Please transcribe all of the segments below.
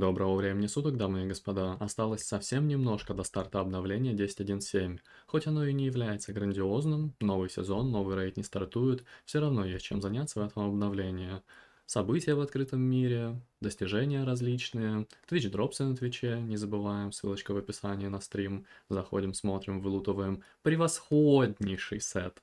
Доброго времени суток, дамы и господа. Осталось совсем немножко до старта обновления 10.1.7. Хоть оно и не является грандиозным, новый сезон, новый рейд не стартует, все равно есть чем заняться в этом обновлении. События в открытом мире, достижения различные, Twitch дропсы на Твиче, не забываем, ссылочка в описании на стрим. Заходим, смотрим, вылутываем. Превосходнейший сет.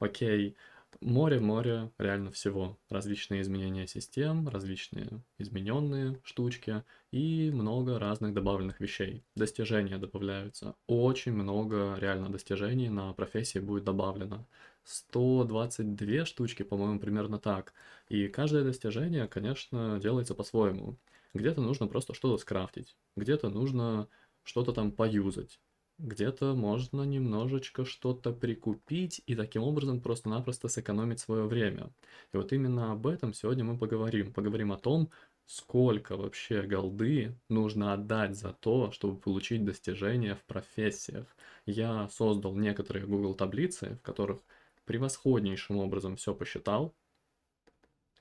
Окей. Море-море реально всего. Различные изменения систем, различные измененные штучки и много разных добавленных вещей. Достижения добавляются. Очень много реально достижений на профессии будет добавлено. 122 штучки, по-моему, примерно так. И каждое достижение, конечно, делается по-своему. Где-то нужно просто что-то скрафтить, где-то нужно что-то там поюзать, где-то можно немножечко что-то прикупить и таким образом просто-напросто сэкономить свое время. И вот именно об этом сегодня мы поговорим. Поговорим о том, сколько вообще голды нужно отдать за то, чтобы получить достижения в профессиях. Я создал некоторые Google таблицы, в которых превосходнейшим образом все посчитал,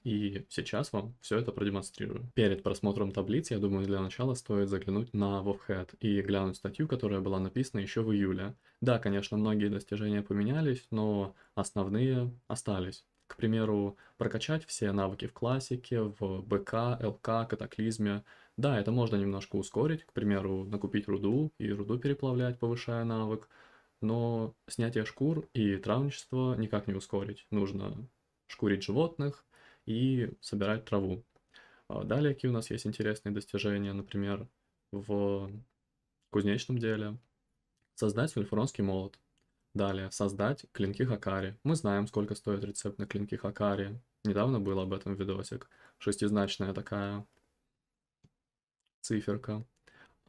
и сейчас вам все это продемонстрирую. Перед просмотром таблиц, я думаю, для начала стоит заглянуть на WoWhead и глянуть статью, которая была написана еще в июле. Да, конечно, многие достижения поменялись, но основные остались. К примеру, прокачать все навыки в классике, в БК, ЛК, катаклизме. Да, это можно немножко ускорить, к примеру, накупить руду и руду переплавлять, повышая навык. Но снятие шкур и травничество никак не ускорить. Нужно шкурить животных, и собирать траву. А далее какие у нас есть интересные достижения, например, в кузнечном деле. Создать вольфронский молот. Далее, создать клинки Хакари. Мы знаем, сколько стоит рецепт на клинки Хакари. Недавно был об этом видосик. Шестизначная такая циферка.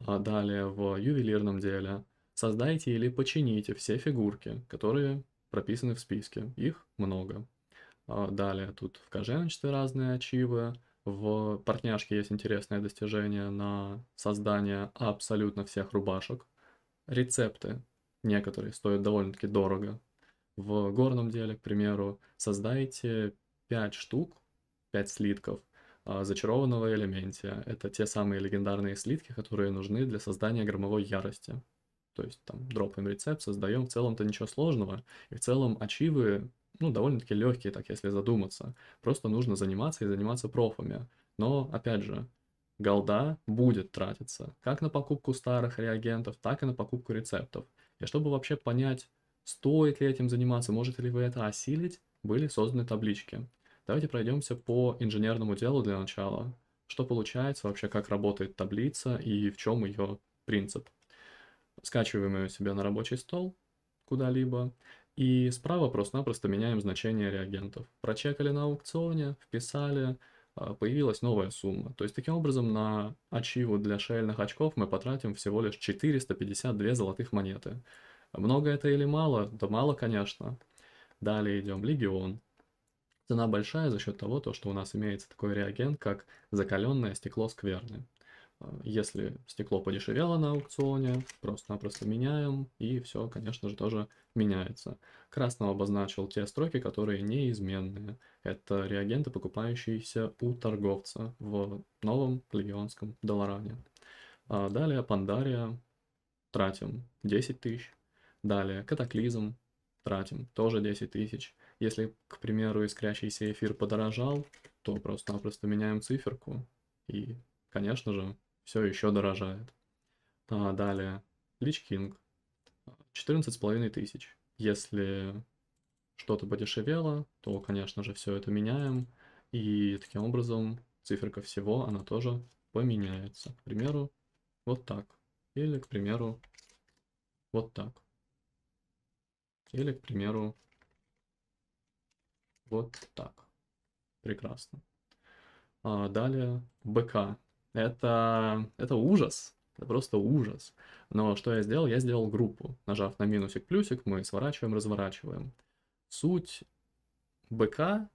А далее, в ювелирном деле. Создайте или почините все фигурки, которые прописаны в списке. Их много. А, далее тут в коженочестве разные ачивы. В партняшке есть интересное достижение на создание абсолютно всех рубашек. Рецепты некоторые стоят довольно-таки дорого. В горном деле, к примеру, создайте 5 штук, 5 слитков а, зачарованного элементия. Это те самые легендарные слитки, которые нужны для создания громовой ярости. То есть там дропаем рецепт, создаем, в целом-то ничего сложного. И в целом ачивы ну, довольно-таки легкие, так если задуматься. Просто нужно заниматься и заниматься профами. Но, опять же, голда будет тратиться как на покупку старых реагентов, так и на покупку рецептов. И чтобы вообще понять, стоит ли этим заниматься, может ли вы это осилить, были созданы таблички. Давайте пройдемся по инженерному делу для начала. Что получается вообще, как работает таблица и в чем ее принцип. Скачиваем ее себе на рабочий стол куда-либо и справа просто-напросто меняем значение реагентов. Прочекали на аукционе, вписали, а, появилась новая сумма. То есть таким образом на ачиву для шейных очков мы потратим всего лишь 452 золотых монеты. Много это или мало? Да мало, конечно. Далее идем Легион. Цена большая за счет того, то, что у нас имеется такой реагент, как закаленное стекло скверны. А, если стекло подешевело на аукционе, просто-напросто меняем, и все, конечно же, тоже меняется. Красным обозначил те строки, которые неизменные. Это реагенты, покупающиеся у торговца в новом легионском долларане. А, далее пандария, тратим 10 тысяч. Далее катаклизм, тратим тоже 10 тысяч. Если, к примеру, искрящийся эфир подорожал, то просто-напросто меняем циферку. И, конечно же, все еще дорожает. А, далее, Лич Кинг, 14,5 тысяч. Если что-то подешевело, то, конечно же, все это меняем, и таким образом циферка всего, она тоже поменяется. К примеру, вот так. Или, к примеру, вот так. Или, к примеру, вот так. Прекрасно. А далее, БК это, это ужас. Это просто ужас. Но что я сделал? Я сделал группу. Нажав на минусик, плюсик, мы сворачиваем, разворачиваем. Суть БК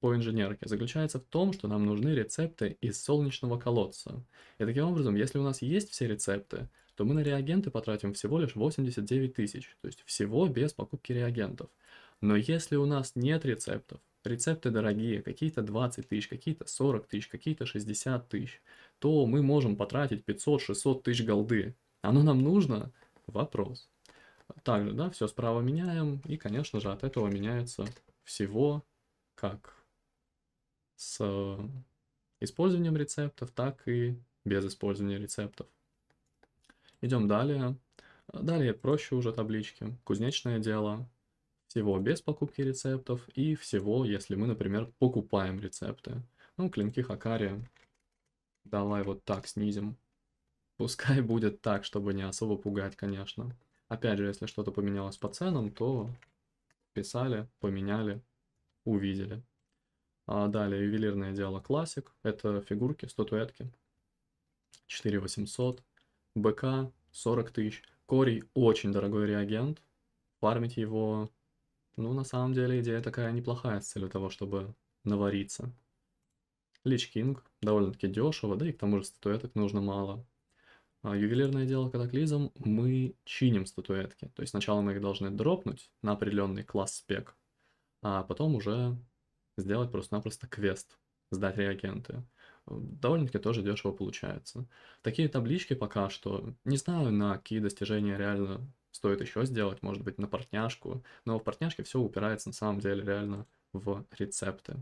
по инженерке заключается в том, что нам нужны рецепты из солнечного колодца. И таким образом, если у нас есть все рецепты, то мы на реагенты потратим всего лишь 89 тысяч, то есть всего без покупки реагентов. Но если у нас нет рецептов, рецепты дорогие, какие-то 20 тысяч, какие-то 40 тысяч, какие-то 60 тысяч, то мы можем потратить 500-600 тысяч голды. Оно нам нужно? Вопрос. Также, да, все справа меняем, и, конечно же, от этого меняется всего, как с использованием рецептов, так и без использования рецептов. Идем далее. Далее проще уже таблички. Кузнечное дело, всего без покупки рецептов и всего, если мы, например, покупаем рецепты. Ну, клинки Хакари давай вот так снизим. Пускай будет так, чтобы не особо пугать, конечно. Опять же, если что-то поменялось по ценам, то писали, поменяли, увидели. А далее ювелирное дело классик. Это фигурки, статуэтки. 4800. БК 40 тысяч. Корий очень дорогой реагент. Фармить его ну, на самом деле, идея такая неплохая с целью того, чтобы навариться. Лич Кинг довольно-таки дешево, да и к тому же статуэток нужно мало. А ювелирное дело катаклизм, мы чиним статуэтки. То есть сначала мы их должны дропнуть на определенный класс спек, а потом уже сделать просто-напросто квест, сдать реагенты. Довольно-таки тоже дешево получается. Такие таблички пока что, не знаю, на какие достижения реально стоит еще сделать, может быть, на партняшку. Но в партняшке все упирается на самом деле реально в рецепты.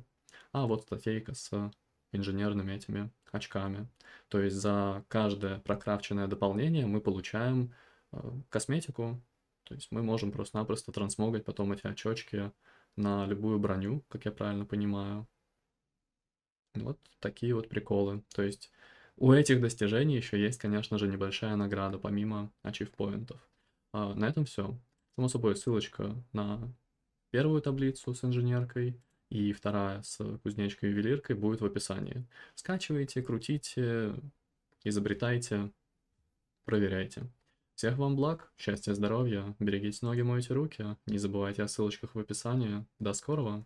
А вот статейка с инженерными этими очками. То есть за каждое прокрафченное дополнение мы получаем э, косметику. То есть мы можем просто-напросто трансмогать потом эти очечки на любую броню, как я правильно понимаю. Вот такие вот приколы. То есть у этих достижений еще есть, конечно же, небольшая награда, помимо ачивпоинтов. А, на этом все. Само собой, ссылочка на первую таблицу с инженеркой и вторая с кузнечкой и ювелиркой будет в описании. Скачивайте, крутите, изобретайте, проверяйте. Всех вам благ, счастья, здоровья, берегите ноги, мойте руки, не забывайте о ссылочках в описании. До скорого!